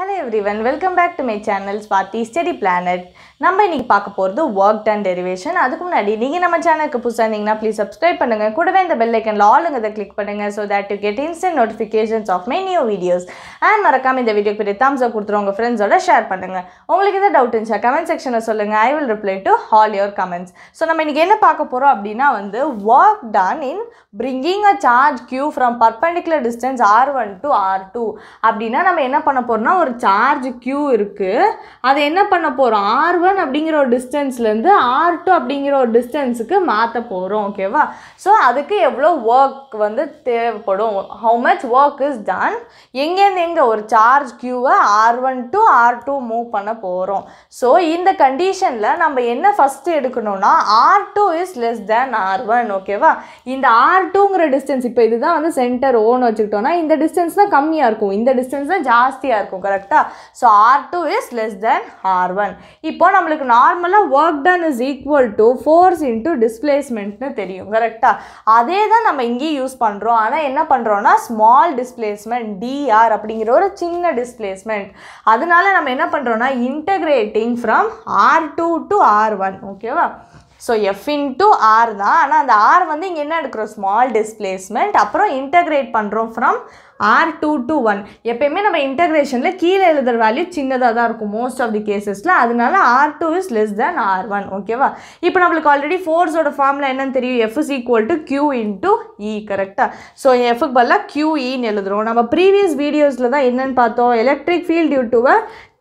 Hello everyone welcome back to my channel Swathi study planet நம்ம இன்றைக்கி பார்க்க போகிறது ஒர்க் டன் டெரிவேஷன் அதுக்கு முன்னாடி நீங்கள் நம்ம சேனலுக்கு புதுசாக இருந்தீங்கன்னா ப்ளீஸ் சப்ஸ்கிரைப் பண்ணுங்கள் கூடவே இந்த பெல்லைக்கனில் அதை கிளிக் பண்ணுங்கள் so that you get instant notifications of my new videos and மறக்காமல் இந்த வீடியோக்கு பெரிய தாம்ஸ் கொடுத்துரு உங்கள் ஃப்ரெண்ட்ஸோட ஷேர் பண்ணுங்கள் உங்களுக்கு எதாவது டவுட் இருந்துச்சா கமெண்ட் செக்ஷனில் சொல்லுங்கள் I will reply to all your comments so நம்ம இன்னைக்கு என்ன பார்க்க போகிறோம் அப்படின்னா வந்து work done in bringing a charge Q from perpendicular distance R one to R two அப்படின்னா நம்ம என்ன பண்ண போகிறோம்னா ஒரு சார்ஜ் க்யூ இருக்குது அதை என்ன பண்ண போகிறோம் ஆர் ஒன் அப்படிங்கிற ஒரு டிஸ்டன்ஸ்லேருந்து ஆர் டூ அப்படிங்கிற ஒரு டிஸ்டன்ஸுக்கு மாற்ற போகிறோம் ஓகேவா ஸோ அதுக்கு எவ்வளோ ஒர்க் வந்து தேவைப்படும் how much work is done எங்கேருந்து எங்கே ஒரு சார்ஜ் க்யூவை R one to R two move பண்ண போகிறோம் ஸோ இந்த கண்டிஷனில் நம்ம என்ன ஃபஸ்ட்டு எடுக்கணும்னா R two is less than R one ஓகேவா இந்த ஆர் டூங்கிற டிஸ்டன்ஸ் இப்போ இதுதான் வந்து சென்டர் ஓன்னு வச்சுக்கிட்டோம்னா இந்த டிஸ்டன்ஸ் தான் கம்மியாக இருக்கும் இந்த டிஸ்டன்ஸ் தான் ஜாஸ்தியாக இருக்கும் கரெக்ட் கரெக்டாக so R two is less than R one இப்போ நம்மளுக்கு நார்மலாக work done is equal to force into டிஸ்பிளேஸ்மெண்ட்னு தெரியும் கரெக்டாக அதே தான் நம்ம இங்கேயும் யூஸ் பண்ணுறோம் ஆனால் என்ன பண்ணுறோன்னா ஸ்மால் டிஸ்பிளேஸ்மெண்ட் டிஆர் அப்படிங்கிற ஒரு சின்ன டிஸ்பிளேஸ்மெண்ட் அதனால நம்ம என்ன பண்ணுறோன்னா integrating from R two to R one ஓகேவா ஸோ எஃப் டு ஆர் தான் ஆனால் அந்த ஆர் வந்து இங்கே என்ன எடுக்கிறோம் ஸ்மால் டிஸ்பிளேஸ்மெண்ட் அப்புறம் இன்டகிரேட் பண்ணுறோம் from R two to one எப்பயுமே நம்ம இன்டகிரேஷனில் கீழே எழுதுகிற வேல்யூ சின்னதாக தான் இருக்கும் மோஸ்ட் ஆஃப் தி கேசஸில் அதனால R two is less than R one ஓகேவா இப்போ நம்மளுக்கு ஆல்ரெடி ஃபோர்ஸோட ஃபார்மில் என்னன்னு தெரியும் e, F is equal to Q into E கரெக்டாக ஸோ எஃப்க்கு பதிலாக கியூஇன்னு e எழுதுகிறோம் நம்ம ப்ரீவியஸ் வீடியோஸில் தான் என்னென்னு பார்த்தோம் electric field due to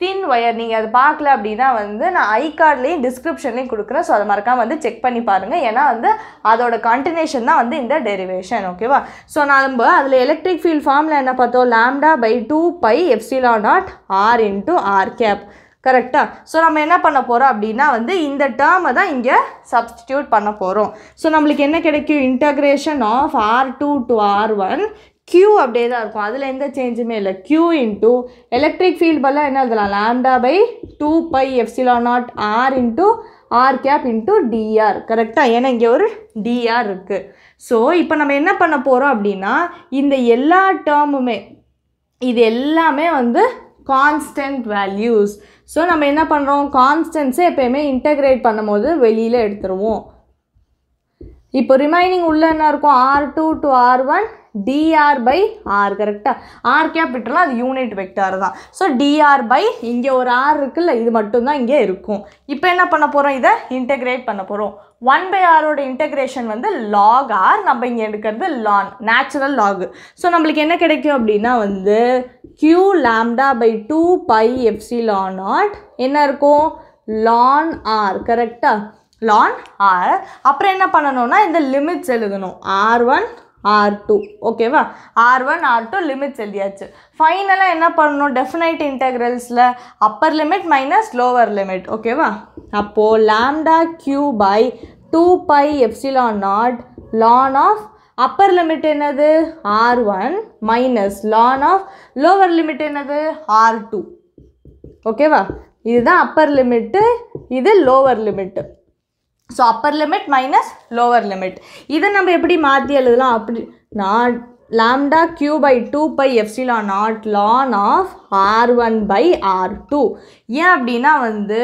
thin wire நீங்கள் அது பார்க்கல அப்படின்னா வந்து நான் ஐ கார்ட்லேயும் டிஸ்கிரிப்ஷன்லேயும் கொடுக்குறேன் ஸோ அதை மறக்காமல் வந்து செக் பண்ணி பாருங்கள் ஏன்னா வந்து அதோட கண்டினியூஷன் தான் வந்து இந்த டெரிவேஷன் ஓகேவா ஸோ நான் நம்ம அதில் எலக்ட்ரிக் ஃபீல்ட் ஃபார்மில் என்ன பார்த்தோம் lambda by two pi epsilon naught R into R cap கரெக்டாக ஸோ நம்ம என்ன பண்ண போகிறோம் அப்படின்னா வந்து இந்த டேர்மை தான் இங்கே சப்ஸ்டியூட் பண்ண போகிறோம் ஸோ நம்மளுக்கு என்ன கிடைக்கும் integration of R two to R one Q அப்படியே தான் இருக்கும் அதில் எந்த சேஞ்சுமே இல்லை க்யூ இன்ட்டு எலக்ட்ரிக் ஃபீல்ட் பதிலாக என்ன எழுதலாம் lambda by two pi epsilon naught R into R cap into d r கரெக்டாக ஏன்னா இங்கே ஒரு டிஆர் இருக்குது ஸோ இப்போ நம்ம என்ன பண்ண போகிறோம் அப்படின்னா இந்த எல்லா டேர்முமே இது எல்லாமே வந்து கான்ஸ்டன்ட் வேல்யூஸ் ஸோ நம்ம என்ன பண்ணுறோம் கான்ஸ்டன்ஸே எப்போயுமே இன்டகிரேட் பண்ணும்போது வெளியில் எடுத்துருவோம் இப்போ ரிமைனிங் உள்ளே என்ன இருக்கும் R two to R one d r by R கரெக்டாக ஆர் விட்டுலாம் அது யூனிட் வெக்டார் தான் ஸோ டிஆர் பை இங்கே ஒரு ஆர் இருக்குல்ல இது மட்டும்தான் இங்கே இருக்கும் இப்போ என்ன பண்ண போகிறோம் இதை இன்டெகிரேட் பண்ண போகிறோம் ஒன் பை ஆரோட இன்டெகிரேஷன் வந்து லாக் ஆர் நம்ம இங்கே எடுக்கிறது லான் நேச்சுரல் லாகு ஸோ நம்மளுக்கு என்ன கிடைக்கும் அப்படின்னா வந்து q lambda by two pi epsilon ஆட் என்ன இருக்கும் லான் ஆர் கரெக்டாக லான் ஆர் அப்புறம் என்ன பண்ணணும்னா இந்த லிமிட்ஸ் எழுதணும் ஆர் ஒன் ஆர் டூ ஓகேவா r one r two limits எழுதியாச்சு ஃபைனலாக என்ன பண்ணணும் டெஃபினைட் இன்டெக்ரல்ஸில் upper limit minus lower limit ஓகேவா அப்போது lambda q by two pi epsilon naught ln of upper limit என்னது r one minus ln of lower limit என்னது ஆர் டூ ஓகேவா இதுதான் அப்பர் லிமிட்டு இது lower limit so upper limit minus lower limit இதை நம்ம எப்படி மாற்றி எழுதலாம் அப்படி naught lambda Q by two pi epsilon naught ln of r one by r two ஏன் அப்படின்னா வந்து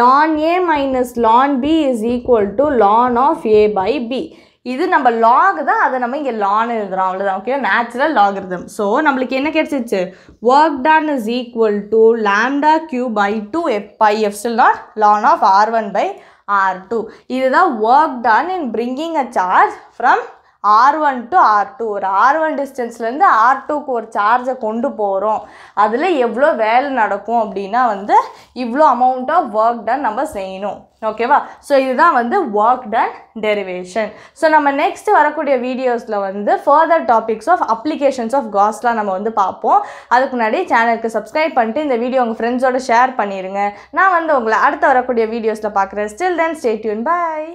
ln a minus ln b is equal to ln of a by b இது நம்ம லாகு தான் அதை நம்ம இங்கே லான் எழுதுகிறோம் அவ்வளோதான் ஓகே நேச்சுரல் லாகிருதம் ஸோ நம்மளுக்கு என்ன கிடச்சிச்சு work done is equal to lambda q by two எஃப் pi epsilon naught ln of r one by R2. Is the work done in bringing a charge from r one to R two ஒரு r one டிஸ்டன்ஸ்லேருந்து r டூக்கு ஒரு சார்ஜை கொண்டு போகிறோம் அதில் எவ்வளோ வேலை நடக்கும் அப்படின்னா வந்து இவ்வளோ அமௌண்ட் ஆஃப் ஒர்க் டன் நம்ம செய்யணும் ஓகேவா ஸோ இதுதான் வந்து ஒர்க் டன் டெரிவேஷன் ஸோ நம்ம நெக்ஸ்ட் வரக்கூடிய வீடியோஸில் வந்து further topics of applications of காஸ்ட்லாம் நம்ம வந்து பார்ப்போம் அதுக்கு முன்னாடி சேனலுக்கு சப்ஸ்கிரைப் பண்ணிட்டு இந்த வீடியோ உங்கள் ஃப்ரெண்ட்ஸோட ஷேர் பண்ணிடுங்க நான் வந்து உங்களை அடுத்த வரக்கூடிய வீடியோஸில் பார்க்குறேன் ஸ்டில் தென் ஸ்டேட்யூன் பாய்